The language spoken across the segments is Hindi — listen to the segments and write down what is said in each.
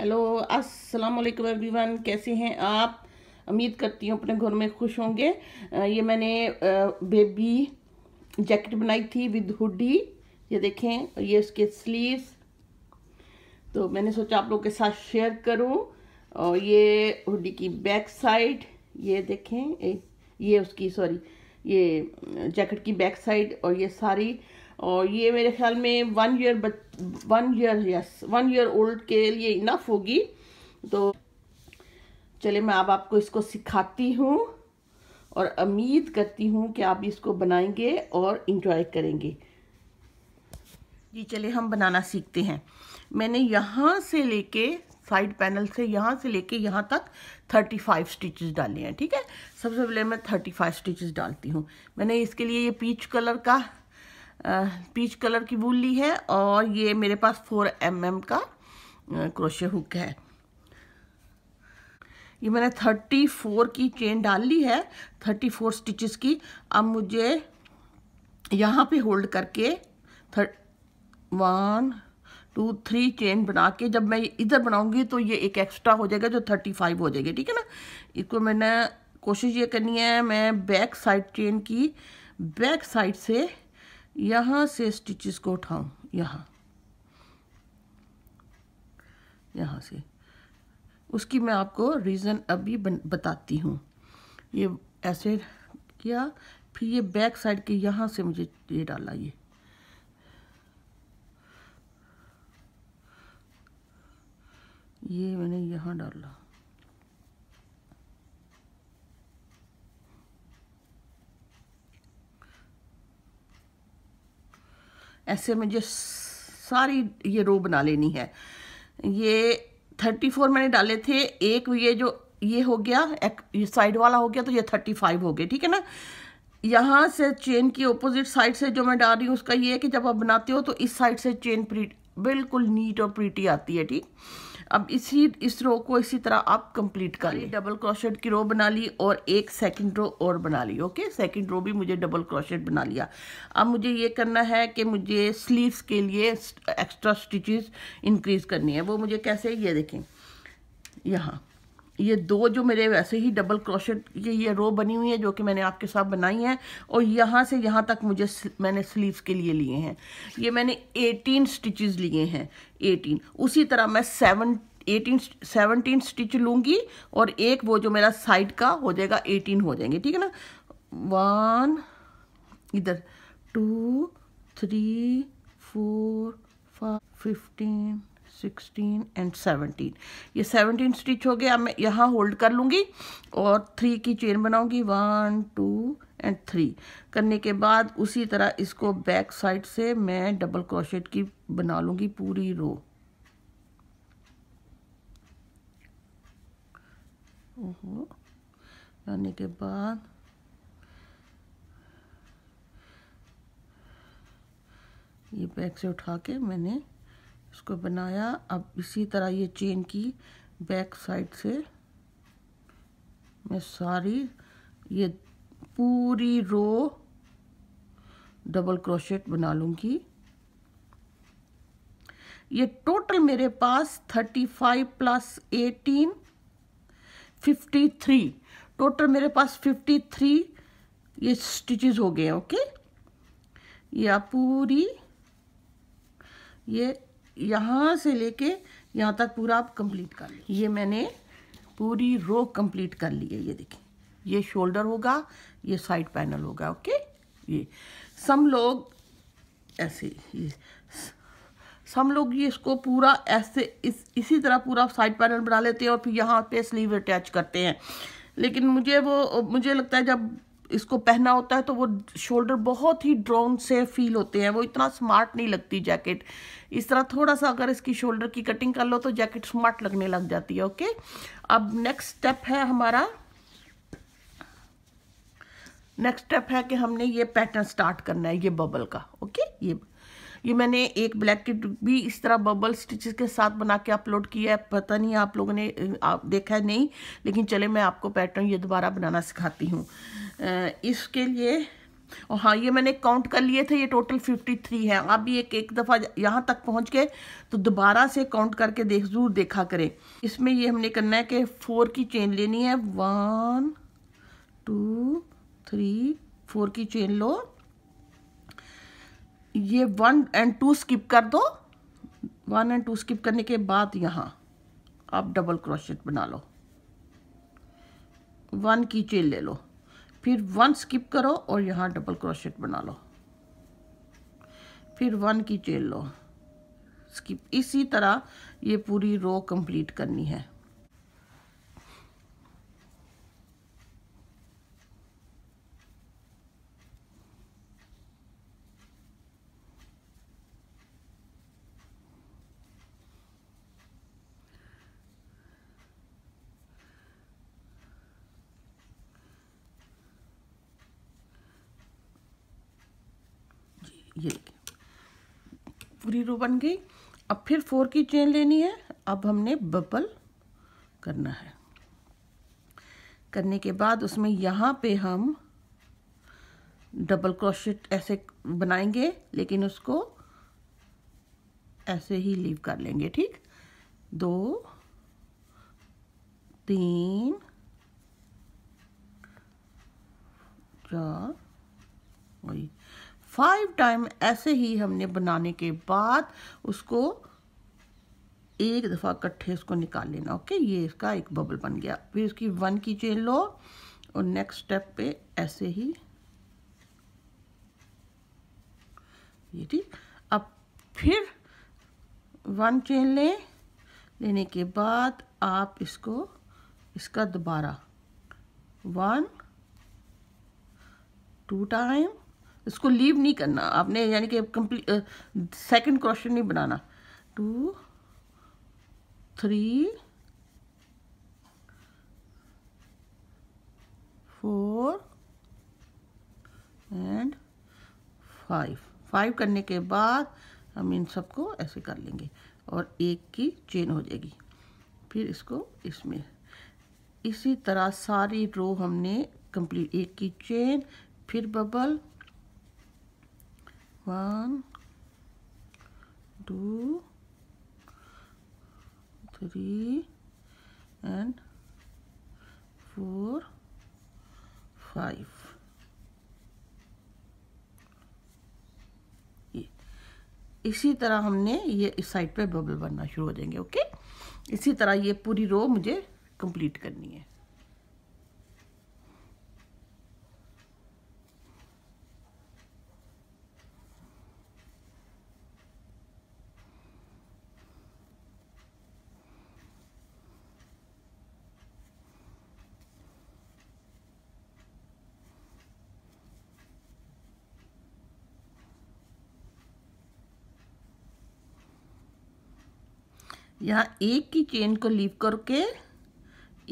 हेलो अस्सलाम वालेकुम एवरीवन कैसे हैं आप उम्मीद करती हूँ अपने घर में खुश होंगे ये मैंने बेबी जैकेट बनाई थी विद हुडी ये देखें ये उसके स्लीव्स तो मैंने सोचा आप लोगों के साथ शेयर करूँ और ये हुडी की बैक साइड ये देखें ए, ये उसकी सॉरी ये जैकेट की बैक साइड और ये सारी और ये मेरे ख्याल में one year one year yes one year old के लिए इनफ होगी तो चलिए मैं अब आपको इसको सिखाती हूँ और उम्मीद करती हूँ कि आप इसको बनाएंगे और इन्जॉय करेंगे जी चलिए हम बनाना सीखते हैं मैंने यहाँ से लेके साइड पैनल से यहाँ से लेके यहाँ तक 35 स्टिचेस डाले हैं ठीक है सबसे पहले मैं 35 स्टिचेस डालती हूँ मैंने इसके लिए ये पीच कलर का पीच कलर की वूल ली है और ये मेरे पास फोर एम mm का क्रोशे हुक है ये मैंने थर्टी फोर की चेन डाल ली है थर्टी फोर स्टिचेस की अब मुझे यहाँ पे होल्ड करके थर्ट वन टू थ्री चेन बना के जब मैं इधर बनाऊंगी तो ये एक एक्स्ट्रा हो जाएगा जो थर्टी फाइव हो जाएगी ठीक है ना इसको मैंने कोशिश ये करनी है मैं बैक साइड चेन की बैक साइड से यहाँ से स्टिचेस को उठाऊ यहाँ यहाँ से उसकी मैं आपको रीज़न अभी बताती हूँ ये ऐसे किया फिर ये बैक साइड के यहाँ से मुझे ये डाला ये ये मैंने यहाँ डाला ऐसे में जो सारी ये रो बना लेनी है ये थर्टी फोर मैंने डाले थे एक ये जो ये हो गया एक ये साइड वाला हो गया तो ये थर्टी फाइव हो गया ठीक है ना यहाँ से चेन की ओपोजिट साइड से जो मैं डाल रही हूँ उसका ये है कि जब आप बनाते हो तो इस साइड से चेन प्री बिल्कुल नीट और प्रीटी आती है ठीक अब इसी इस रो को इसी तरह आप कंप्लीट कर लिए डबल क्रोशेट की रो बना ली और एक सेकंड रो और बना ली ओके सेकंड रो भी मुझे डबल क्रोशेट बना लिया अब मुझे ये करना है कि मुझे स्लीव्स के लिए एक्स्ट्रा स्टिचेस इंक्रीज करनी है वो मुझे कैसे ये देखें यहाँ ये दो जो मेरे वैसे ही डबल क्रोशेट ये ये रो बनी हुई है जो कि मैंने आपके साथ बनाई है और यहाँ से यहाँ तक मुझे मैंने स्लीव्स के लिए लिए हैं ये मैंने 18 स्टिचेस लिए हैं 18 उसी तरह मैं सेवन एटीन सेवनटीन स्टिच लूँगी और एक वो जो मेरा साइड का हो जाएगा एटीन हो जाएंगे ठीक है ना वन इधर two three four five fifteen sixteen and seventeen ये सेवनटीन स्टिच हो गया मैं यहाँ होल्ड कर लूँगी और थ्री की चेन बनाऊँगी वन टू एंड थ्री करने के बाद उसी तरह इसको बैक साइड से मैं डबल क्रोशेट की बना लूँगी पूरी रो आने के बाद ये बैग से उठा के मैंने इसको बनाया अब इसी तरह ये चेन की बैक साइड से मैं सारी ये पूरी रो डबल क्रोशेट बना लूँगी ये टोटल मेरे पास thirty five plus eighteen fifty three total मेरे पास फिफ्टी थ्री ये स्टिचेस हो गए ओके या पूरी ये यहाँ से लेके यहाँ तक पूरा आप कंप्लीट कर लें ये मैंने पूरी रो कंप्लीट कर ली है ये देखें ये शोल्डर होगा ये साइड पैनल होगा ओके ये सम लोग ऐसे ये सम लोग ये इसको पूरा ऐसे इस इसी तरह पूरा साइड पैनल बना लेते हैं और फिर यहाँ पे स्लीव अटैच करते हैं लेकिन मुझे वो मुझे लगता है जब इसको पहना होता है तो वो शोल्डर बहुत ही ड्रोन से फील होते हैं वो इतना स्मार्ट नहीं लगती जैकेट इस तरह थोड़ा सा अगर इसकी शोल्डर की कटिंग कर लो तो जैकेट स्मार्ट लगने लग जाती है ओके अब नेक्स्ट स्टेप है हमारा नेक्स्ट स्टेप है कि हमने ये पैटर्न स्टार्ट करना है ये बबल का ओके ये ये मैंने एक ब्लैक किट भी इस तरह बबल स्टिचेस के साथ बना के अपलोड किया है पता नहीं आप लोगों ने आप देखा है नहीं लेकिन चले मैं आपको पैटर्न ये दोबारा बनाना सिखाती हूँ इसके लिए और हाँ ये मैंने काउंट कर लिए थे ये टोटल 53 है आप भी एक एक दफ़ा यहाँ तक पहुँच के तो दोबारा से काउंट करके देख ज़रूर देखा करें इसमें ये हमने करना है कि फोर की चेन लेनी है वन टू थ्री फोर की चेन लो ये वन एंड टू स्किप कर दो वन एंड टू स्किप करने के बाद यहाँ आप डबल क्रोशेट बना लो वन की चेन ले लो फिर वन स्किप करो और यहाँ डबल क्रोशेट बना लो फिर वन की चेन लो स्किप इसी तरह ये पूरी रो कंप्लीट करनी है थ्री रो बन गई अब फिर फोर की चेन लेनी है अब हमने बबल करना है करने के बाद उसमें यहाँ पे हम डबल क्रोशेट ऐसे बनाएंगे लेकिन उसको ऐसे ही लीव कर लेंगे ठीक दो तीन चार वही फाइव टाइम ऐसे ही हमने बनाने के बाद उसको एक दफ़ा इकट्ठे उसको निकाल लेना ओके ये इसका एक बबल बन गया फिर उसकी वन की चेन लो और नेक्स्ट स्टेप पे ऐसे ही ये ठीक अब फिर वन चेन लें लेने के बाद आप इसको इसका दोबारा वन टू टाइम इसको लीव नहीं करना आपने यानी कि कंप्लीट सेकंड क्रोशिया नहीं बनाना two three four and five five करने के बाद हम इन सबको ऐसे कर लेंगे और एक की चेन हो जाएगी फिर इसको इसमें इसी तरह सारी रो हमने कंप्लीट एक की चेन फिर bubble one two three and four five ये इसी तरह हमने ये इस साइड पे बबल बनना शुरू हो जाएंगे ओके इसी तरह ये पूरी रो मुझे कंप्लीट करनी है यहाँ एक की चेन को लीव करके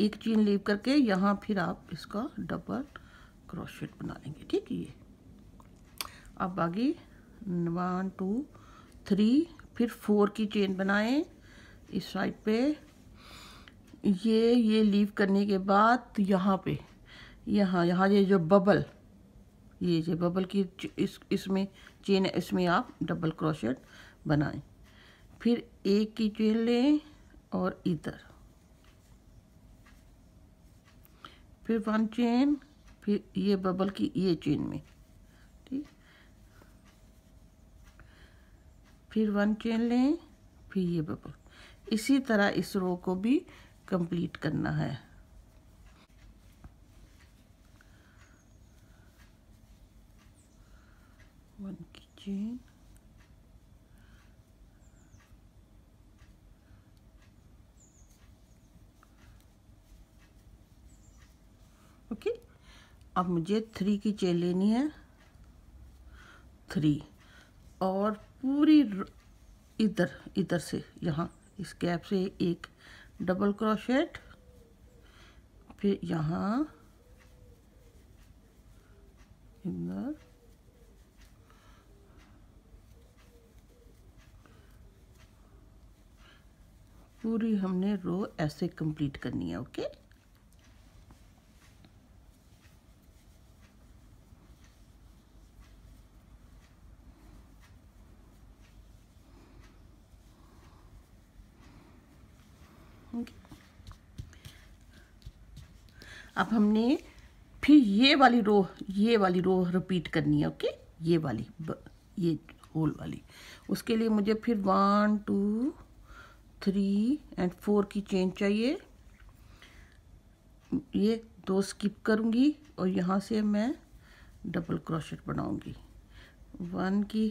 एक चेन लीव करके यहाँ फिर आप इसका डबल क्रोशेट बना लेंगे ठीक ये अब बाकी वन टू थ्री फिर फोर की चेन बनाएं इस साइड पे ये ये लीव करने के बाद यहाँ पे यहाँ यहाँ ये जो बबल ये जो बबल की इस इसमें चेन इसमें आप डबल क्रोशेट बनाएं फिर एक की चेन लें और इधर फिर वन चेन फिर ये बबल की ये चेन में ठीक फिर वन चेन लें फिर ये बबल इसी तरह इस रो को भी कंप्लीट करना है वन की चेन अब मुझे थ्री की चेन लेनी है थ्री और पूरी इधर इधर से यहाँ इस कैप से एक डबल क्रोशेट फिर यहाँ इधर पूरी हमने रो ऐसे कंप्लीट करनी है ओके okay? अब हमने फिर ये वाली रो ये वाली रो रिपीट करनी है ओके ये वाली ये होल वाली उसके लिए मुझे फिर one two three and four की चेन चाहिए ये दो स्किप करूँगी और यहाँ से मैं डबल क्रोशेट बनाऊँगी वन की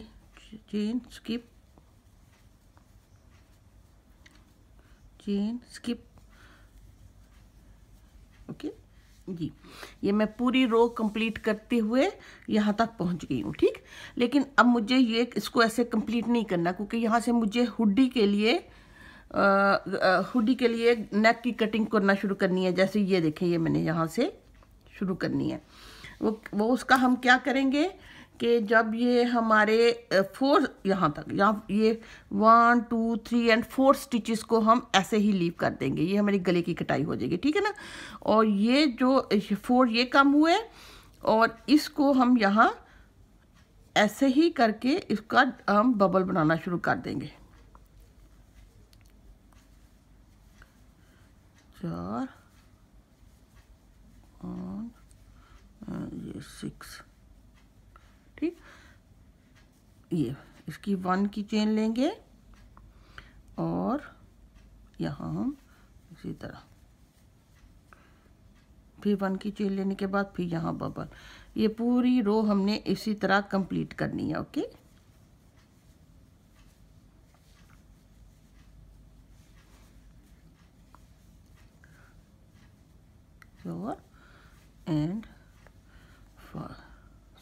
chain skip chain skip okay okay? जी ये मैं पूरी रो कंप्लीट करते हुए यहाँ तक पहुँच गई हूँ ठीक लेकिन अब मुझे ये इसको ऐसे कंप्लीट नहीं करना क्योंकि यहाँ से मुझे हुडी के लिए हुडी के लिए नेक की कटिंग करना शुरू करनी है जैसे ये देखें ये मैंने यहाँ से शुरू करनी है वो वो उसका हम क्या करेंगे कि जब ये हमारे फोर यहाँ तक यहाँ ये one two three and four stitches को हम ऐसे ही लीव कर देंगे ये हमारी गले की कटाई हो जाएगी ठीक है ना और ये जो फोर ये कम हुए और इसको हम यहाँ ऐसे ही करके इसका हम बबल बनाना शुरू कर देंगे चार ये सिक्स ये इसकी वन की चेन लेंगे और यहाँ हम इसी तरह फिर वन की चेन लेने के बाद फिर यहाँ बबल ये पूरी रो हमने इसी तरह कंप्लीट करनी है okay and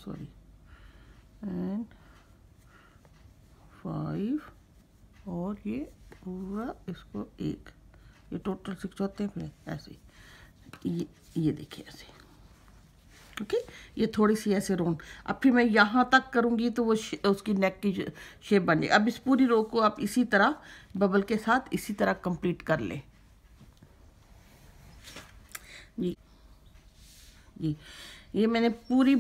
sorry and five और ये पूरा इसको एक ये टोटल सिक्स होते हैं फिर ऐसे ये ये देखिए ऐसे ओके ये थोड़ी सी ऐसे रोन अब फिर मैं यहाँ तक करूँगी तो वो उसकी नेक की शेप बन जाएगी अब इस पूरी रो को आप इसी तरह बबल के साथ इसी तरह कंप्लीट कर लें जी जी ये मैंने पूरी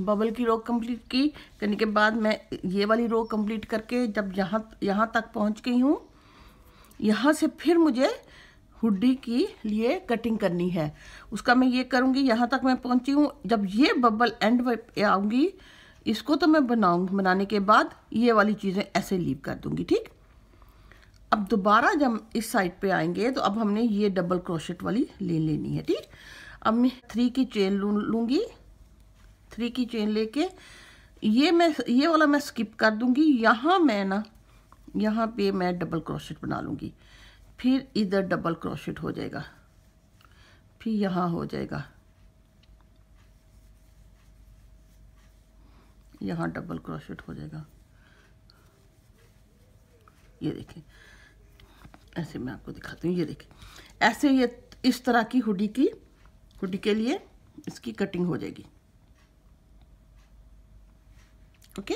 बबल की रो कंप्लीट की करने के बाद मैं ये वाली रो कंप्लीट करके जब यहाँ यहाँ तक पहुँच गई हूँ यहाँ से फिर मुझे हुडी की लिए कटिंग करनी है उसका मैं ये करूँगी यहाँ तक मैं पहुँची हूँ जब ये बबल एंड पे आऊँगी इसको तो मैं बनाऊँगी बनाने के बाद ये वाली चीज़ें ऐसे लीव कर दूँगी ठीक अब दोबारा जब इस साइड पे आएंगे तो अब हमने ये डबल क्रोशेट वाली ले लेनी है ठीक अब मैं थ्री की चेन लू लूँगी थ्री की चेन लेके ये मैं ये वाला मैं स्किप कर दूंगी यहाँ मैं ना यहाँ पे मैं डबल क्रोशेट बना लूँगी फिर इधर डबल क्रोशेट हो जाएगा फिर यहाँ हो जाएगा यहाँ डबल क्रोशेट हो जाएगा ये देखें ऐसे मैं आपको दिखाती हूँ ये देखें ऐसे ये इस तरह की हुडी की हुडी के लिए इसकी कटिंग हो जाएगी ओके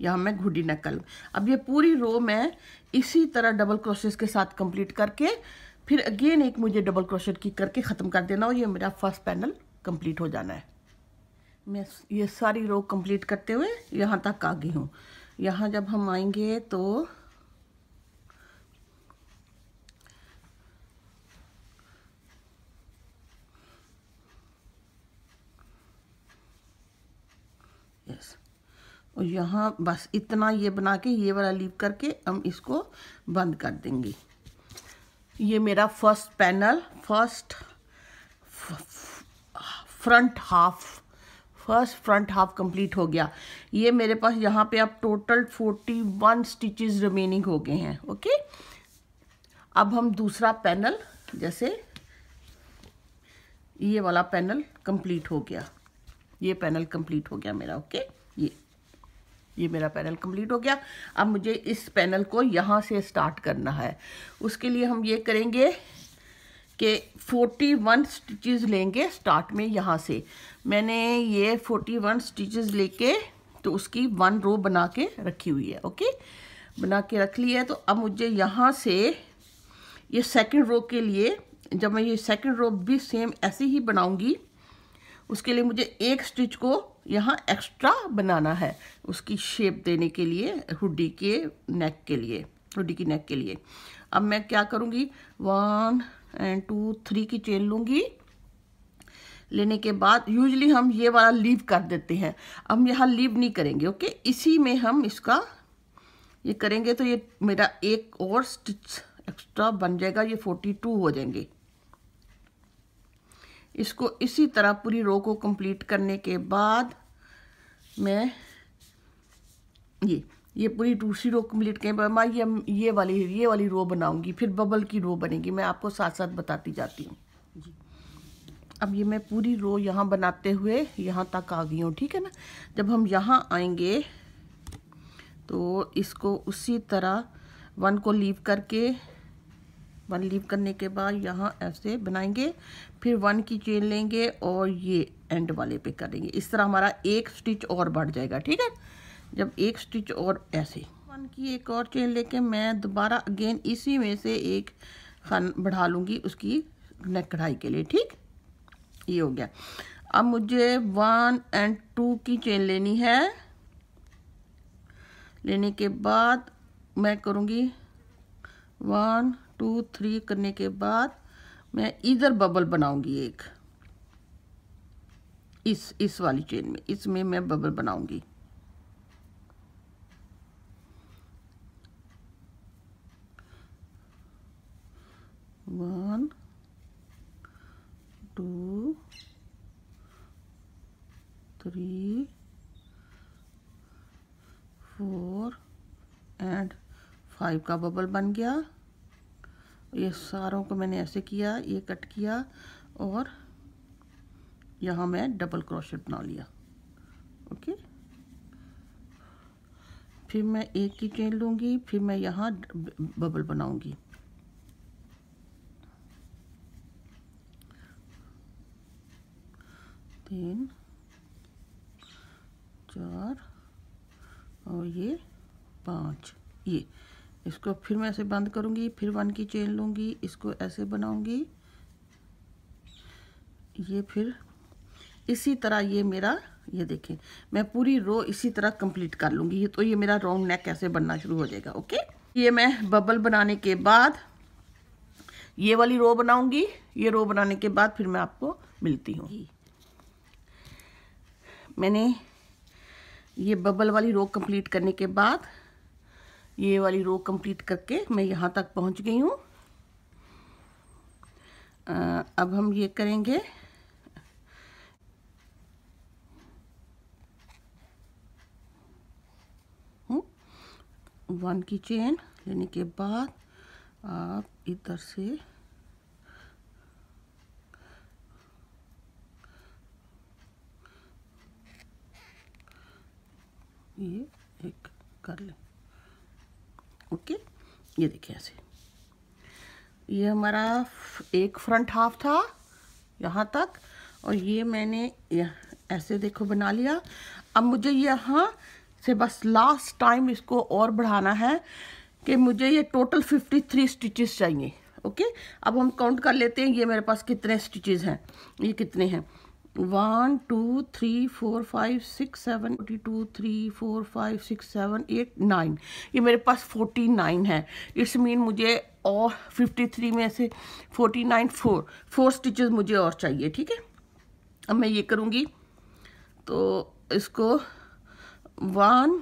यहाँ मैं घुडी नेक कर अब ये पूरी रो मैं इसी तरह डबल क्रोशेस के साथ कंप्लीट करके फिर अगेन एक मुझे डबल क्रोशेट की करके ख़त्म कर देना और ये मेरा फर्स्ट पैनल कंप्लीट हो जाना है मैं ये सारी रो कंप्लीट करते हुए यहाँ तक आ गई हूँ यहाँ जब हम आएंगे तो और यहाँ बस इतना ये बना के ये वाला लीव करके हम इसको बंद कर देंगे ये मेरा first panel first front half first front half complete हो गया ये मेरे पास यहाँ पे अब total forty one stitches remaining हो गए हैं ओके अब हम दूसरा पैनल जैसे ये वाला पैनल कंप्लीट हो गया ये पैनल कंप्लीट हो गया मेरा ओके okay? ये मेरा पैनल कंप्लीट हो गया अब मुझे इस पैनल को यहाँ से स्टार्ट करना है उसके लिए हम ये करेंगे कि 41 वन स्टिचेज लेंगे स्टार्ट में यहाँ से मैंने ये 41 वन स्टिचेज लेके तो उसकी वन रो बना के रखी हुई है ओके बना के रख ली है तो अब मुझे यहाँ से ये सेकंड रो के लिए जब मैं ये सेकंड रो भी सेम ऐसे ही बनाऊंगी उसके लिए मुझे एक स्टिच को यहाँ एक्स्ट्रा बनाना है उसकी शेप देने के लिए हुडी के नेक के लिए हुडी की नेक के लिए अब मैं क्या करूँगी वन एंड टू थ्री की चेन लूँगी लेने के बाद यूजली हम ये वाला लीव कर देते हैं हम यहाँ लीव नहीं करेंगे ओके इसी में हम इसका ये करेंगे तो ये मेरा एक और स्टिच एक्स्ट्रा बन जाएगा ये फोर्टी टू हो जाएंगे इसको इसी तरह पूरी रो को कंप्लीट करने के बाद मैं ये ये पूरी दूसरी रो कम्प्लीट करें पर मैं ये ये वाली ये वाली रो बनाऊंगी फिर बबल की रो बनेगी मैं आपको साथ साथ बताती जाती हूँ जी अब ये मैं पूरी रो यहाँ बनाते हुए यहाँ तक आ गई हूँ ठीक है ना जब हम यहाँ आएंगे तो इसको उसी तरह वन को लीव करके वन लीव करने के बाद यहाँ ऐसे बनाएंगे फिर वन की चेन लेंगे और ये एंड वाले पे करेंगे इस तरह हमारा एक स्टिच और बढ़ जाएगा ठीक है जब एक स्टिच और ऐसे वन की एक और चेन लेके मैं दोबारा अगेन इसी में से एक खान बढ़ा लूँगी उसकी नेक कढ़ाई के लिए ठीक ये हो गया अब मुझे वन एंड टू की चेन लेनी है लेने के बाद मैं करूँगी वन टू थ्री करने के बाद मैं इधर बबल बनाऊंगी एक इस इस वाली चेन में इसमें मैं बबल बनाऊंगी one two three four and five का बबल बन गया ये सारों को मैंने ऐसे किया ये कट किया और यहाँ मैं डबल क्रोशेट बना लिया ओके फिर मैं एक की चेन लूँगी फिर मैं यहाँ बबल बनाऊँगी तीन चार और ये पाँच ये इसको फिर मैं ऐसे बंद करूंगी फिर वन की चेन लूंगी इसको ऐसे बनाऊंगी ये फिर इसी तरह ये मेरा ये देखें मैं पूरी रो इसी तरह कंप्लीट कर लूंगी ये तो ये मेरा राउंड नेक ऐसे बनना शुरू हो जाएगा ओके ये मैं बबल बनाने के बाद ये वाली रो बनाऊंगी ये रो बनाने के बाद फिर मैं आपको मिलती हूँ मैंने ये बबल वाली रो कंप्लीट करने के बाद ये वाली रो कंप्लीट करके मैं यहाँ तक पहुँच गई हूँ अब हम ये करेंगे वन हम्म, की चेन लेने के बाद आप इधर से ये एक कर लें ओके ये देखिए ऐसे ये हमारा एक फ्रंट हाफ था यहाँ तक और ये मैंने ऐसे देखो बना लिया अब मुझे यहाँ से बस लास्ट टाइम इसको और बढ़ाना है कि मुझे ये टोटल 53 स्टिचेस चाहिए ओके अब हम काउंट कर लेते हैं ये मेरे पास कितने स्टिचेस हैं ये कितने हैं one two three four five six seven forty two three four five six seven eight nine ये मेरे पास फोर्टी नाइन है इट्स मीन मुझे और फिफ्टी थ्री में से forty nine four four stitches मुझे और चाहिए ठीक है अब मैं ये करूँगी तो इसको वन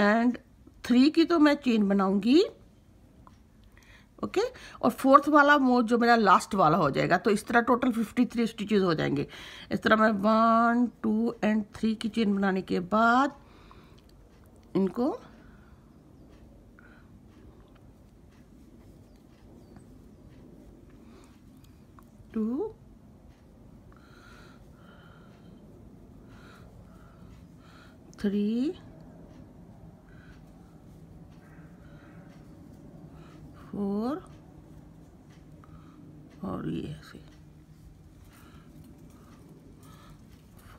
एंड थ्री की तो मैं चेन बनाऊँगी ओके okay? और फोर्थ वाला वो जो मेरा लास्ट वाला हो जाएगा तो इस तरह टोटल फिफ्टी थ्री स्टिचेज हो जाएंगे इस तरह मैं वन टू एंड थ्री की चेन बनाने के बाद इनको टू थ्री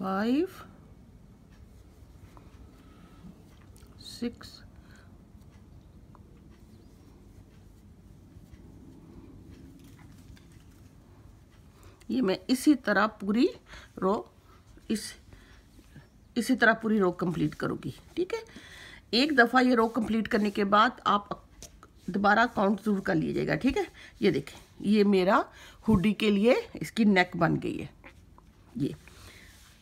five, six, ये मैं इसी तरह पूरी रो इस इसी तरह पूरी रो कंप्लीट करूँगी ठीक है एक दफ़ा ये रो कंप्लीट करने के बाद आप दोबारा काउंट जरूर कर लीजिएगा ठीक है ये देखें ये मेरा हुडी के लिए इसकी नेक बन गई है ये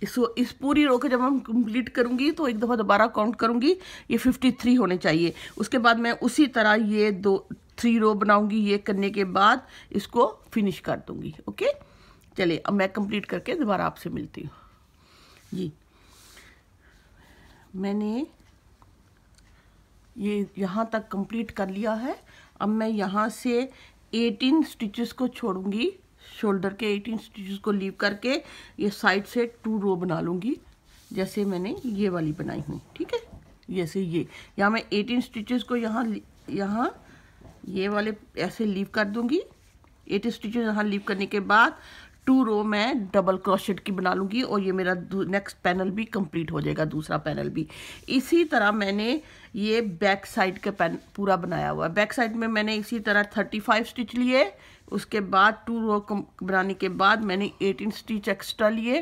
इस इस पूरी रो को जब हम कंप्लीट करूँगी तो एक दफ़ा दोबारा काउंट करूँगी ये फिफ्टी थ्री होने चाहिए उसके बाद मैं उसी तरह ये दो थ्री रो बनाऊँगी ये करने के बाद इसको फिनिश कर दूँगी ओके चलिए अब मैं कंप्लीट करके दोबारा आपसे मिलती हूँ जी मैंने ये यहाँ तक कंप्लीट कर लिया है अब मैं यहाँ से 18 स्टिचेस को छोड़ूंगी शोल्डर के एटीन स्टिचेस को लीव करके ये साइड से टू रो बना लूँगी जैसे मैंने ये वाली बनाई हुई ठीक है जैसे ये यहाँ मैं एटीन स्टिचेस को यहाँ यहाँ ये वाले ऐसे लीव कर दूँगी एटीन स्टिचेस यहाँ लीव करने के बाद टू रो मैं डबल क्रोशेट की बना लूँगी और ये मेरा नेक्स्ट पैनल भी कंप्लीट हो जाएगा दूसरा पैनल भी इसी तरह मैंने ये बैक साइड का पैन पूरा बनाया हुआ है बैक साइड में मैंने इसी तरह थर्टी फाइव स्टिच लिए उसके बाद टू रो बनाने के बाद मैंने एटीन स्टिच एक्स्ट्रा लिए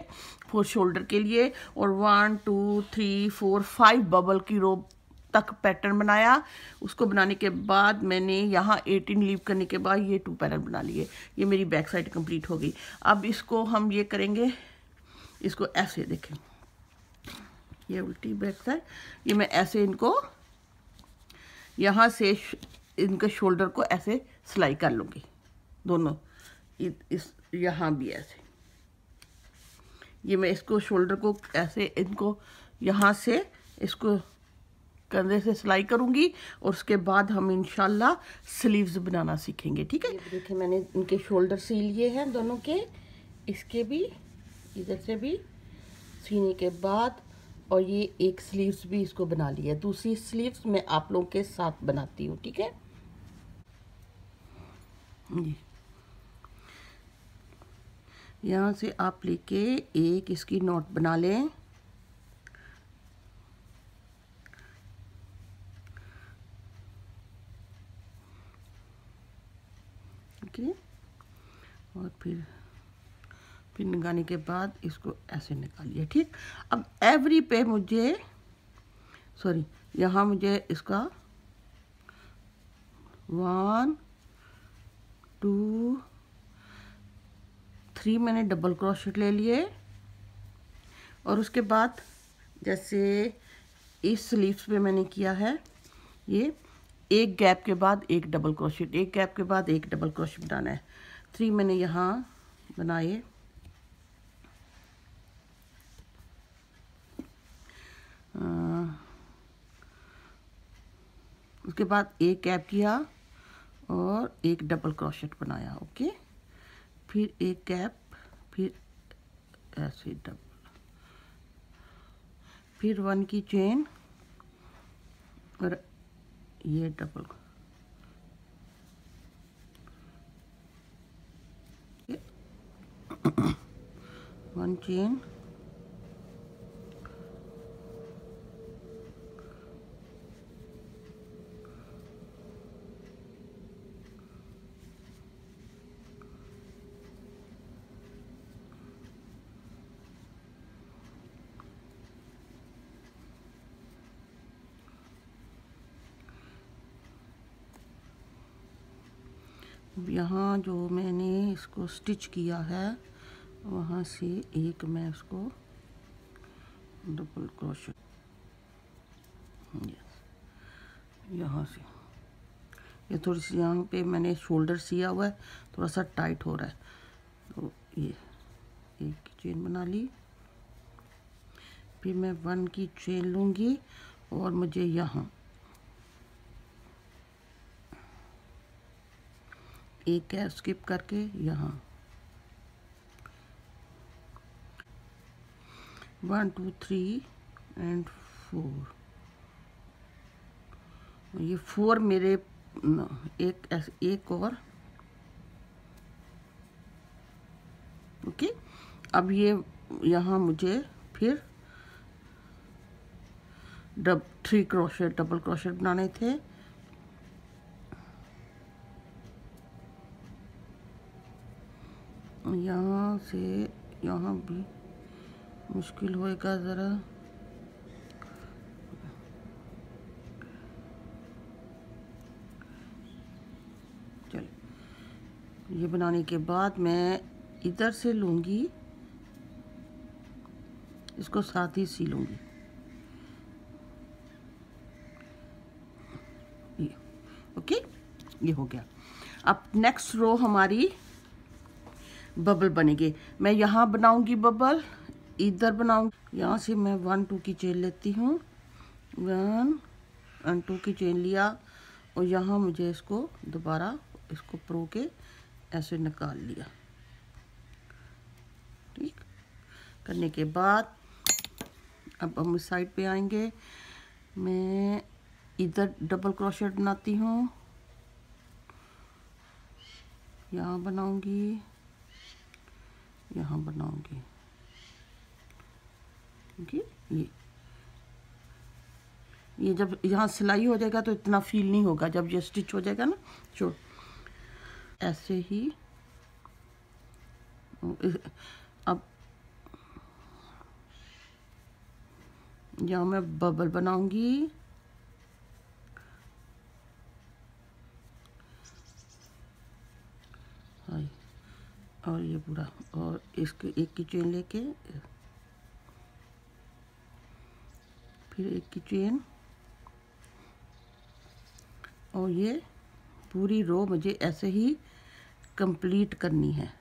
फोर शोल्डर के लिए और one two three four five bubble की रो तक पैटर्न बनाया उसको बनाने के बाद मैंने यहाँ एटीन लीव करने के बाद ये टू पैटर्न बना लिए ये मेरी बैक साइड कंप्लीट हो गई अब इसको हम ये करेंगे इसको ऐसे देखें ये उल्टी बैक साइड ये मैं ऐसे इनको यहाँ से इनके शोल्डर को ऐसे सिलाई कर लूँगी दोनों इस यहाँ भी ऐसे ये मैं इसको शोल्डर को ऐसे इनको यहाँ से इसको कंधे से सिलाई करूंगी और उसके बाद हम इनशाला स्लीव्स बनाना सीखेंगे ठीक है देखिए मैंने इनके शोल्डर सी लिए हैं दोनों के इसके भी इधर से भी सीने के बाद और ये एक स्लीव्स भी इसको बना लिया है दूसरी स्लीव्स मैं आप लोगों के साथ बनाती हूँ ठीक है यहाँ से आप लेके एक इसकी नोट बना लें लगाने के बाद इसको ऐसे निकालिए ठीक अब एवरी पे मुझे सॉरी यहाँ मुझे इसका वन टू थ्री मैंने डबल क्रोशेट ले लिए और उसके बाद जैसे इस स्लीव्स पे मैंने किया है ये एक गैप के बाद एक डबल क्रोशेट एक गैप के बाद एक डबल क्रोशेट बनाना है थ्री मैंने यहाँ बनाए उसके बाद एक कैप किया और एक डबल क्रोशेट बनाया ओके फिर एक कैप फिर ऐसे डबल फिर वन की चेन और ये डबल वन चेन यहाँ जो मैंने इसको स्टिच किया है वहाँ से एक मैं उसको डबल क्रोशेट यहाँ से ये थोड़ी सी यहाँ पे मैंने शोल्डर सिया हुआ है थोड़ा सा टाइट हो रहा है तो ये एक की चेन बना ली फिर मैं वन की चेन लूँगी और मुझे यहाँ एक है स्किप करके यहाँ one two three and four ये फोर मेरे एक एक और ओके अब ये यहाँ मुझे फिर dub three crochet double crochet बनाने थे यहाँ से यहाँ भी मुश्किल होएगा ज़रा चल ये बनाने के बाद मैं इधर से लूँगी इसको साथ ही सी लूँगी ये ओके ये हो गया अब नेक्स्ट रो हमारी बबल बनेंगे मैं यहाँ बनाऊंगी बबल इधर बनाऊंगी यहाँ से मैं वन टू की चेन लेती हूँ वन एंड टू की चेन लिया और यहाँ मुझे इसको दोबारा इसको प्रो के ऐसे निकाल लिया ठीक करने के बाद अब हम इस साइड पे आएंगे मैं इधर डबल क्रोशेट बनाती हूँ यहाँ बनाऊंगी यहाँ बनाऊंगी क्योंकि ये ये जब यहाँ सिलाई हो जाएगा तो इतना फील नहीं होगा जब ये स्टिच हो जाएगा ना जो ऐसे ही अब यहाँ मैं बबल बनाऊंगी और ये पूरा और इसके एक की चेन लेके फिर एक की चेन और ये पूरी रो मुझे ऐसे ही कंप्लीट करनी है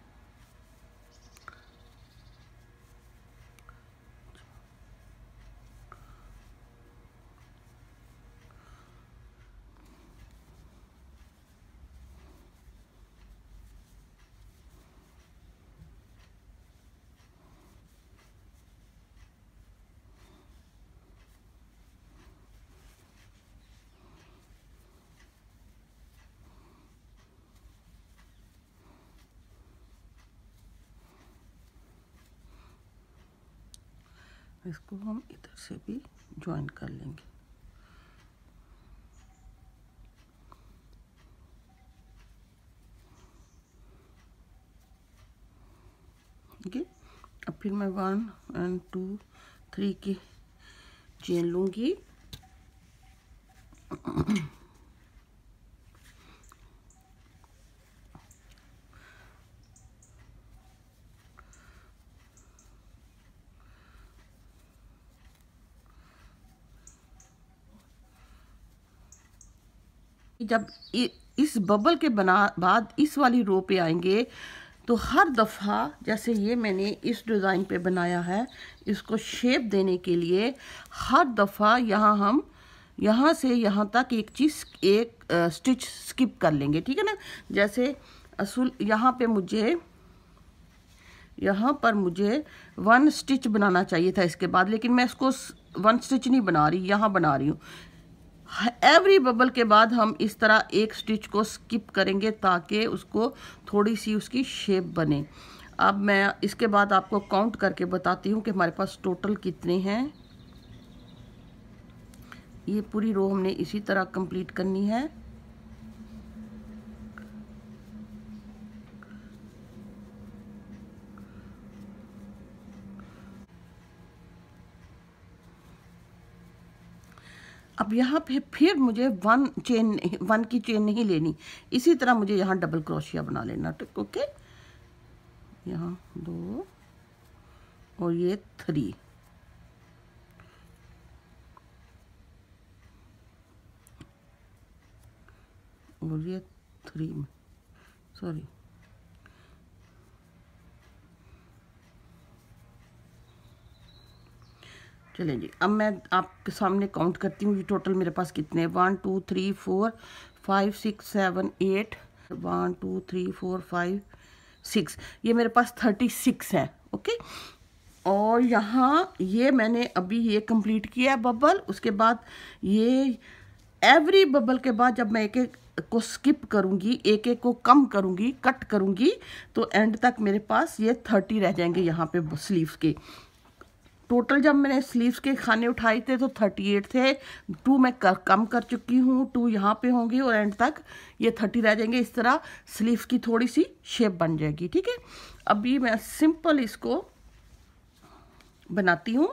इसको हम इधर से भी ज्वाइन कर लेंगे ठीक है अब फिर मैं वन एंड टू थ्री की चेन लूँगी जब इस बबल के बना बाद इस वाली रो पे आएंगे तो हर दफ़ा जैसे ये मैंने इस डिज़ाइन पे बनाया है इसको शेप देने के लिए हर दफ़ा यहाँ हम यहाँ से यहाँ तक एक चीज़ एक आ, स्टिच स्किप कर लेंगे ठीक है ना जैसे असूल यहाँ पे मुझे यहाँ पर मुझे वन स्टिच बनाना चाहिए था इसके बाद लेकिन मैं इसको वन स्टिच नहीं बना रही यहाँ बना रही हूँ एवरी बबल के बाद हम इस तरह एक स्टिच को स्किप करेंगे ताकि उसको थोड़ी सी उसकी शेप बने अब मैं इसके बाद आपको काउंट करके बताती हूँ कि हमारे पास टोटल कितने हैं ये पूरी रो हमने इसी तरह कंप्लीट करनी है अब यहाँ पे फिर मुझे वन चेन वन की चेन नहीं लेनी इसी तरह मुझे यहाँ डबल क्रोशिया बना लेना ठीक ओके यहाँ दो और ये थ्री और ये थ्री सॉरी चलें जी अब मैं आपके सामने काउंट करती हूँ जी टोटल मेरे पास कितने one two three four five six seven eight one two three four five six ये मेरे पास थर्टी सिक्स है ओके और यहाँ ये मैंने अभी ये कंप्लीट किया है बबल उसके बाद ये एवरी बबल के बाद जब मैं एक एक को स्किप करूँगी एक एक को कम करूँगी कट करूँगी तो एंड तक मेरे पास ये थर्टी रह जाएंगे यहाँ पे स्लीव के टोटल जब मैंने स्लीव्स के खाने उठाए थे तो थर्टी एट थे टू मैं कर, कम कर चुकी हूँ टू यहाँ पे होंगे और एंड तक ये थर्टी रह जाएंगे इस तरह स्लीव्स की थोड़ी सी शेप बन जाएगी ठीक है अभी मैं सिंपल इसको बनाती हूँ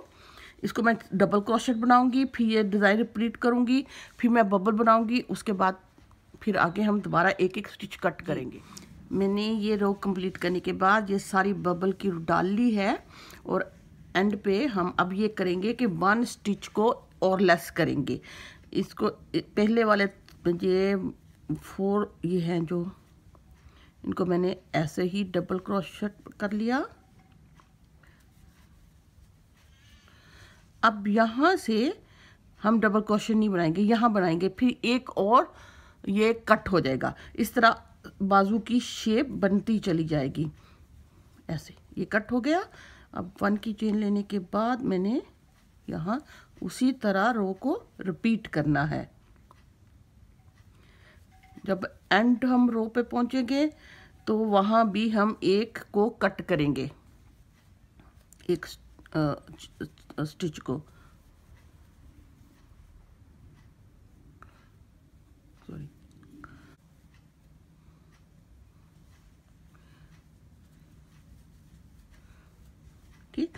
इसको मैं डबल क्रोशेट बनाऊँगी फिर ये डिज़ाइन रिपीट करूँगी फिर मैं बबल बनाऊँगी उसके बाद फिर आगे हम दोबारा एक एक स्टिच कट करेंगे मैंने ये रो कंप्लीट करने के बाद ये सारी बबल की डाल ली है और एंड पे हम अब ये करेंगे कि वन स्टिच को और लेस करेंगे इसको पहले वाले ये फोर ये हैं जो इनको मैंने ऐसे ही डबल क्रोशेट कर लिया अब यहाँ से हम डबल क्रोशन नहीं बनाएंगे यहाँ बनाएंगे फिर एक और ये कट हो जाएगा इस तरह बाजू की शेप बनती चली जाएगी ऐसे ये कट हो गया अब वन की चेन लेने के बाद मैंने यहाँ उसी तरह रो को रिपीट करना है जब एंड हम रो पे पहुँचेंगे तो वहाँ भी हम एक को कट करेंगे एक स्टिच को ठीक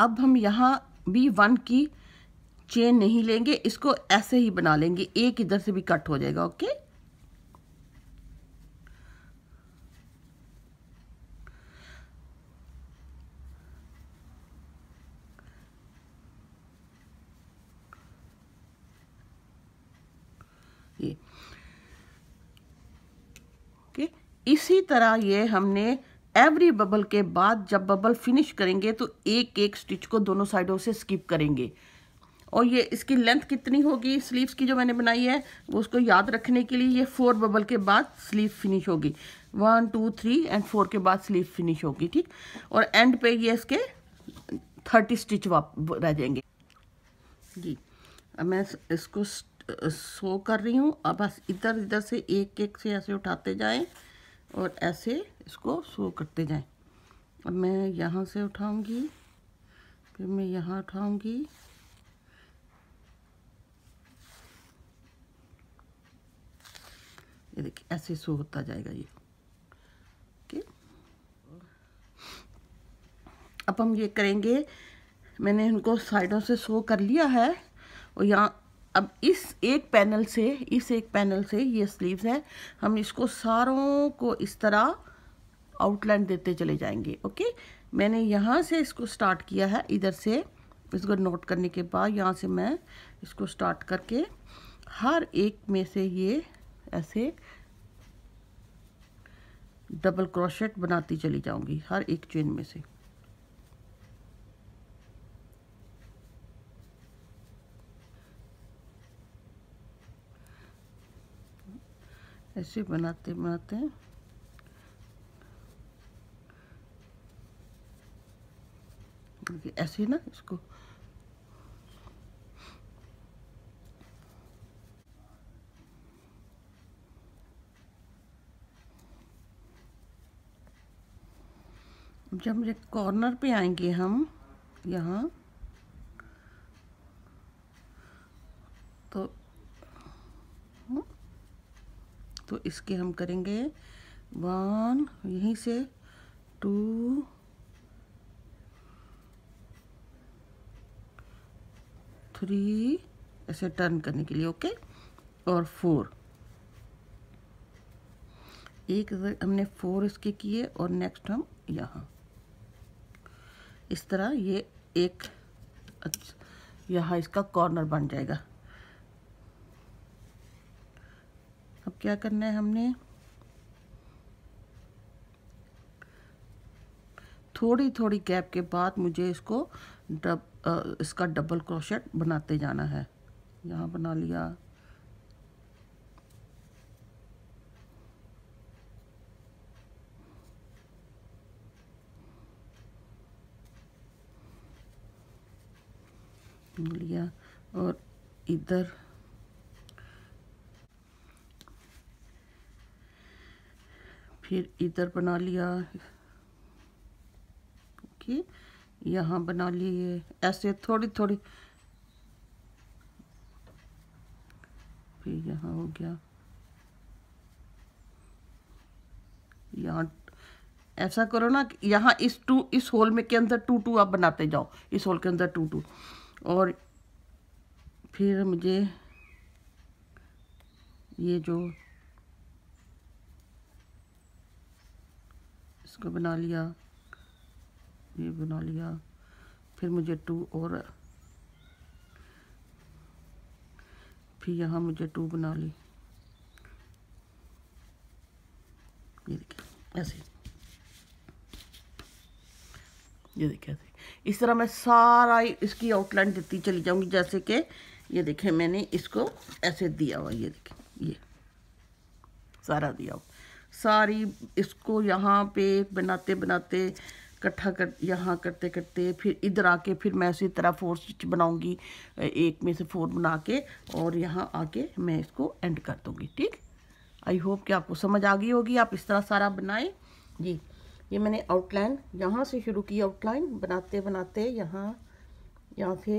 अब हम यहाँ भी वन की चेन नहीं लेंगे इसको ऐसे ही बना लेंगे एक इधर से भी कट हो जाएगा ओके ये ओके इसी तरह ये हमने एवरी बबल के बाद जब बबल फिनिश करेंगे तो एक एक स्टिच को दोनों साइडों से स्किप करेंगे और ये इसकी लेंथ कितनी होगी स्लीव्स की जो मैंने बनाई है वो उसको याद रखने के लिए ये फोर बबल के बाद स्लीव फिनिश होगी one two three and four के बाद स्लीव फिनिश होगी ठीक और एंड पे ये इसके थर्टी स्टिच रह जाएंगे जी अब मैं इसको सो कर रही हूँ अब बस इधर इधर से एक एक से ऐसे उठाते जाएं और ऐसे इसको शो करते जाएं अब मैं यहाँ से उठाऊंगी फिर मैं यहाँ उठाऊंगी ये देखिए ऐसे शो होता जाएगा ये ओके अब हम ये करेंगे मैंने उनको साइडों से शो कर लिया है और यहाँ अब इस एक पैनल से इस एक पैनल से ये स्लीव्स है हम इसको सारों को इस तरह आउटलाइन देते चले जाएंगे ओके मैंने यहाँ से इसको स्टार्ट किया है इधर से इसको नोट करने के बाद यहाँ से मैं इसको स्टार्ट करके हर एक में से ये ऐसे डबल क्रोशेट बनाती चली जाऊंगी हर एक चेन में से ऐसे बनाते बनाते करके ऐसे ना इसको जब ये कॉर्नर पे आएंगे हम यहाँ तो तो इसके हम करेंगे वन यहीं से टू थ्री ऐसे टर्न करने के लिए ओके और फोर एक हमने फोर इसके किए और नेक्स्ट हम यहाँ इस तरह ये एक अच्छा यहाँ इसका कॉर्नर बन जाएगा अब क्या करना है हमने थोड़ी थोड़ी गैप के बाद मुझे इसको डब इसका डबल क्रोशेट बनाते जाना है यहाँ बना लिया लिया और इधर फिर इधर बना लिया ओके okay. यहाँ बना लिए ऐसे थोड़ी थोड़ी फिर यहाँ हो गया यहाँ ऐसा करो ना यहाँ इस टू इस होल में के अंदर टू टू आप बनाते जाओ इस होल के अंदर टू टू और फिर मुझे ये जो इसको बना लिया ये बना लिया फिर मुझे टू और फिर यहाँ मुझे टू बना ली ये देखिए ऐसे ये देखिए ऐसे इस तरह मैं सारा इसकी आउटलाइन देती चली जाऊंगी जैसे कि ये देखे मैंने इसको ऐसे दिया हुआ ये देखे ये सारा दिया हुआ सारी इसको यहाँ पे बनाते बनाते इकट्ठा कर यहाँ करते करते फिर इधर आके फिर मैं इसी तरह फोर स्टिच बनाऊंगी एक में से फोर बना के और यहाँ आके मैं इसको एंड कर दूँगी ठीक आई होप कि आपको समझ आ गई होगी आप इस तरह सारा बनाएं जी ये मैंने आउटलाइन यहाँ से शुरू की आउटलाइन बनाते बनाते यहाँ यहाँ से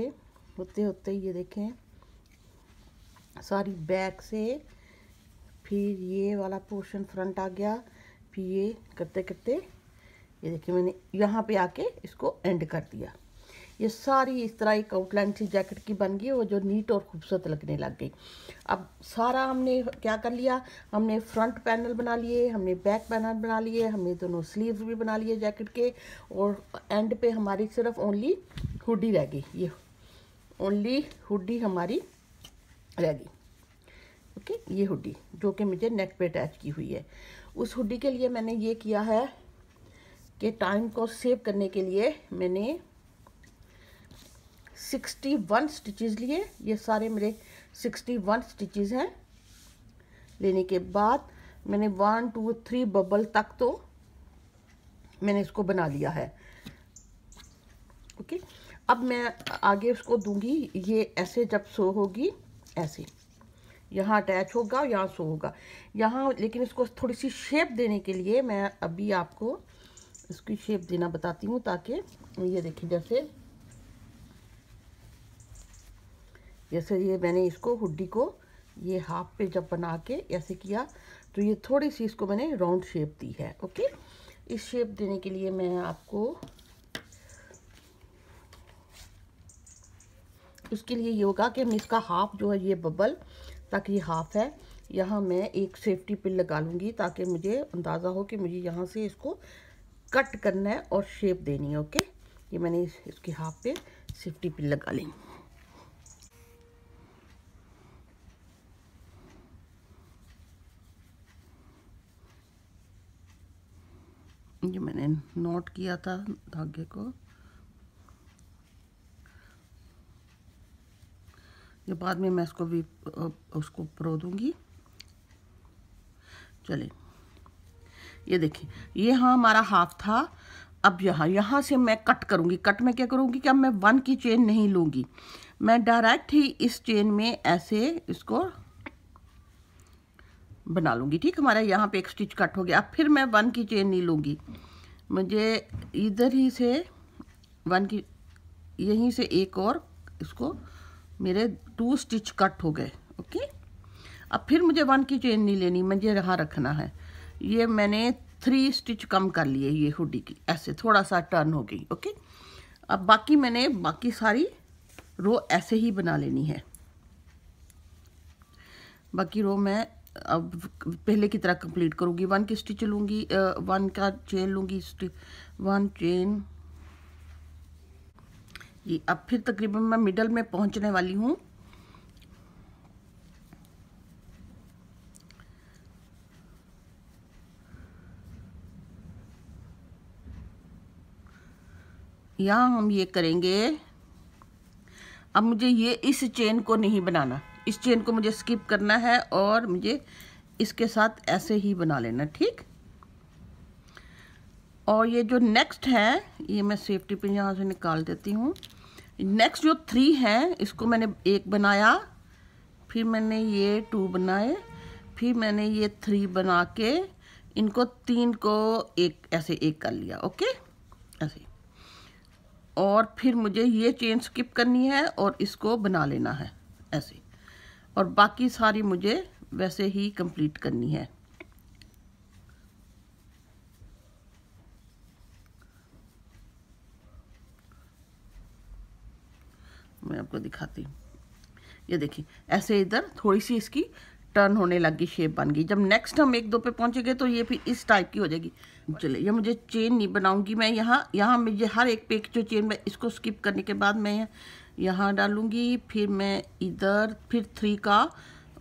होते होते ये देखें सारी बैक से फिर ये वाला पोर्शन फ्रंट आ गया फिर ये करते करते ये देखिए मैंने यहाँ पे आके इसको एंड कर दिया ये सारी इस तरह एक आउटलाइन सी जैकेट की बन गई वो जो नीट और खूबसूरत लगने लग गई अब सारा हमने क्या कर लिया हमने फ्रंट पैनल बना लिए हमने बैक पैनल बना लिए हमने दोनों स्लीव्स भी बना लिए जैकेट के और एंड पे हमारी सिर्फ ओनली हुडी रह गई ये ओनली हुडी हमारी रह गई ओके ये हुडी जो कि मुझे नेक पे अटैच की हुई है उस हुडी के लिए मैंने ये किया है के टाइम को सेव करने के लिए मैंने सिक्सटी वन लिए ये सारे मेरे सिक्सटी वन हैं लेने के बाद मैंने वन टू थ्री बबल तक तो मैंने इसको बना लिया है ओके अब मैं आगे उसको दूंगी ये ऐसे जब सो होगी ऐसे यहाँ अटैच होगा यहाँ सो होगा यहाँ लेकिन इसको थोड़ी सी शेप देने के लिए मैं अभी आपको इसकी शेप देना बताती हूँ ताकि ये देखिए जैसे जैसे ये मैंने इसको हुड्डी को ये हाफ पे जब बना के ऐसे किया तो ये थोड़ी सी इसको मैंने राउंड शेप दी है ओके इस शेप देने के लिए मैं आपको उसके लिए ये होगा कि मैं इसका हाफ जो है ये बबल ताकि ये हाफ है यहाँ मैं एक सेफ्टी पिन लगा लूँगी ताकि मुझे अंदाज़ा हो कि मुझे यहाँ से इसको कट करना है और शेप देनी है ओके ये मैंने इस, इसके हाफ पे सेफ्टी पिन लगा ली ये मैंने नोट किया था धागे को ये बाद में मैं इसको भी उसको प्रो दूंगी चलिए ये देखिए ये हाँ हमारा हाफ था अब यहाँ यहाँ से मैं कट करूँगी कट में क्या करूँगी कि अब मैं वन की चेन नहीं लूँगी मैं डायरेक्ट ही इस चेन में ऐसे इसको बना लूँगी ठीक हमारा यहाँ पे एक स्टिच कट हो गया अब फिर मैं वन की चेन नहीं लूँगी मुझे इधर ही से वन की यहीं से एक और इसको मेरे टू स्टिच कट हो गए ओके अब फिर मुझे वन की चेन नहीं लेनी मुझे यहाँ रखना है ये मैंने थ्री स्टिच कम कर लिए ये हुडी की ऐसे थोड़ा सा टर्न हो गई ओके अब बाकी मैंने बाकी सारी रो ऐसे ही बना लेनी है बाकी रो मैं अब पहले की तरह कंप्लीट करूँगी वन की स्टिच लूँगी वन का चेन लूँगी वन चेन ये अब फिर तकरीबन मैं मिडल में पहुँचने वाली हूँ यहाँ हम ये करेंगे अब मुझे ये इस चेन को नहीं बनाना इस चेन को मुझे स्किप करना है और मुझे इसके साथ ऐसे ही बना लेना ठीक और ये जो नेक्स्ट है ये मैं सेफ्टी पिन यहाँ से निकाल देती हूँ नेक्स्ट जो थ्री है इसको मैंने एक बनाया फिर मैंने ये टू बनाए फिर मैंने ये थ्री बना के इनको तीन को एक ऐसे एक कर लिया ओके ऐसे और फिर मुझे ये चेन स्किप करनी है और इसको बना लेना है ऐसे और बाकी सारी मुझे वैसे ही कंप्लीट करनी है मैं आपको दिखाती हूँ ये देखिए ऐसे इधर थोड़ी सी इसकी टर्न होने लग गई शेप बन गई जब नेक्स्ट हम एक दो पे पहुंचेंगे तो ये फिर इस टाइप की हो जाएगी चले ये मुझे चेन नहीं बनाऊंगी मैं यहाँ यहाँ मुझे हर एक पे जो चेन मैं इसको स्किप करने के बाद मैं यहाँ डालूंगी फिर मैं इधर फिर थ्री का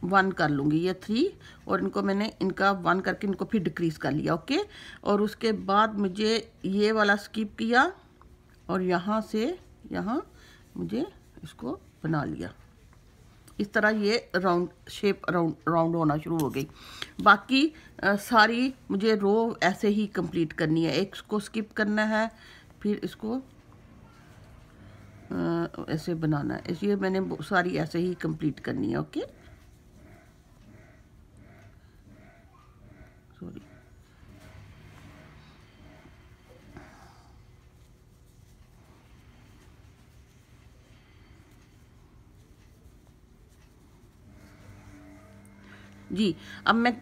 वन कर लूँगी ये थ्री और इनको मैंने इनका वन करके इनको फिर डिक्रीज़ कर लिया ओके और उसके बाद मुझे ये वाला स्किप किया और यहाँ से यहाँ मुझे इसको बना लिया इस तरह ये राउंड शेप राउंड राउंड होना शुरू हो गई बाकी आ, सारी मुझे रो ऐसे ही कंप्लीट करनी है एक को स्किप करना है फिर इसको आ, ऐसे बनाना है इसलिए मैंने सारी ऐसे ही कंप्लीट करनी है ओके जी अब मैं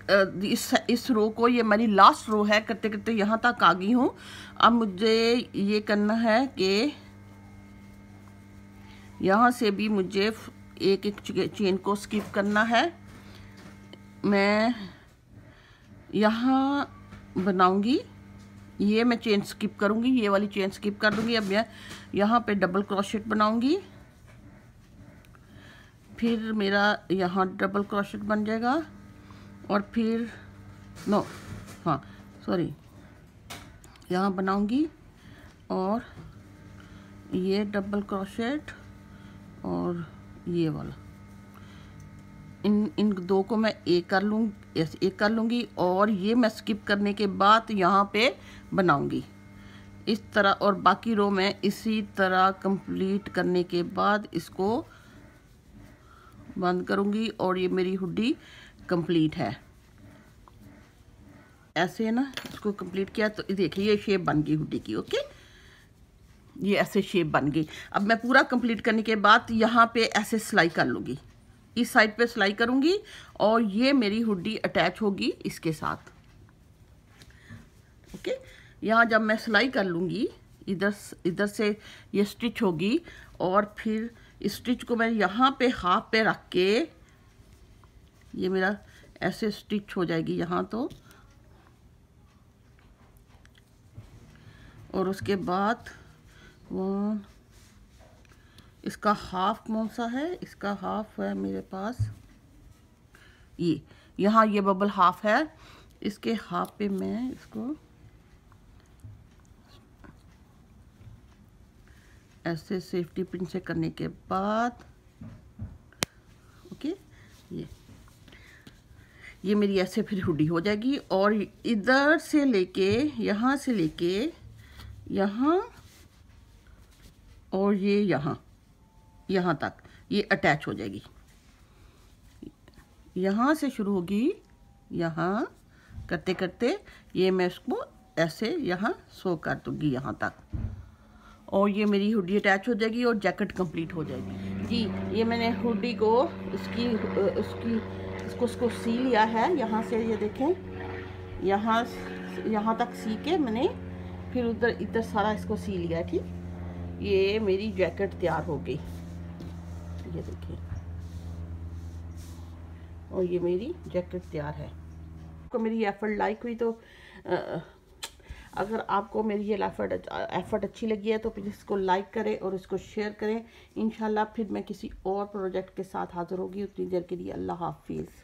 इस इस रो को ये मेरी लास्ट रो है करते करते यहाँ तक आ गई हूँ अब मुझे ये करना है कि यहाँ से भी मुझे एक एक चेन को स्किप करना है मैं यहाँ बनाऊंगी ये मैं चेन स्किप करूंगी ये वाली चेन स्किप कर दूंगी अब मैं यहाँ पे डबल क्रोशेट बनाऊंगी फिर मेरा यहाँ डबल क्रोशेट बन जाएगा और फिर नो हाँ सॉरी यहाँ बनाऊंगी और ये डबल क्रोशेट और ये वाला इन इन दो को मैं एक कर लूँ एक कर लूँगी और ये मैं स्किप करने के बाद यहाँ पे बनाऊँगी इस तरह और बाकी रो मैं इसी तरह कंप्लीट करने के बाद इसको बंद करूँगी और ये मेरी हुडी कंप्लीट है ऐसे है ना इसको कंप्लीट किया तो देखिए ये शेप बन गई हुडी की ओके ये ऐसे शेप बन गई अब मैं पूरा कंप्लीट करने के बाद यहाँ पे ऐसे सिलाई कर लूँगी इस साइड पे सिलाई करूँगी और ये मेरी हुडी अटैच होगी इसके साथ ओके यहाँ जब मैं सिलाई कर लूँगी इधर इधर से ये स्टिच होगी और फिर स्टिच को मैं यहाँ पे हाफ पे रख के ये मेरा ऐसे स्टिच हो जाएगी यहाँ तो और उसके बाद वो इसका हाफ कौन सा है इसका हाफ है मेरे पास ये यहाँ ये बबल हाफ है इसके हाफ पे मैं इसको ऐसे सेफ्टी पिन से करने के बाद ओके ये ये मेरी ऐसे फिर हुडी हो जाएगी और इधर से लेके यहाँ से लेके यहाँ और ये यहाँ यहाँ तक ये अटैच हो जाएगी यहाँ से शुरू होगी यहाँ करते करते ये मैं इसको ऐसे यहाँ सो कर दूँगी यहाँ तक और ये मेरी हुडी अटैच हो जाएगी और जैकेट कंप्लीट हो जाएगी जी ये मैंने हुडी को इसकी उसकी इसको उसको सी लिया है यहाँ से ये देखें यहाँ यहाँ तक सी के मैंने फिर उधर इधर सारा इसको सी लिया ठीक ये मेरी जैकेट तैयार हो गई ये देखें और ये मेरी जैकेट तैयार है आपको मेरी एफर्ट लाइक हुई तो आ, अगर आपको मेरी ये एफर्ट एफर्ट अच्छी लगी है तो प्लीज़ इसको लाइक करें और इसको शेयर करें इन फिर मैं किसी और प्रोजेक्ट के साथ हाज़िर होगी उतनी देर के लिए अल्लाह हाफिज़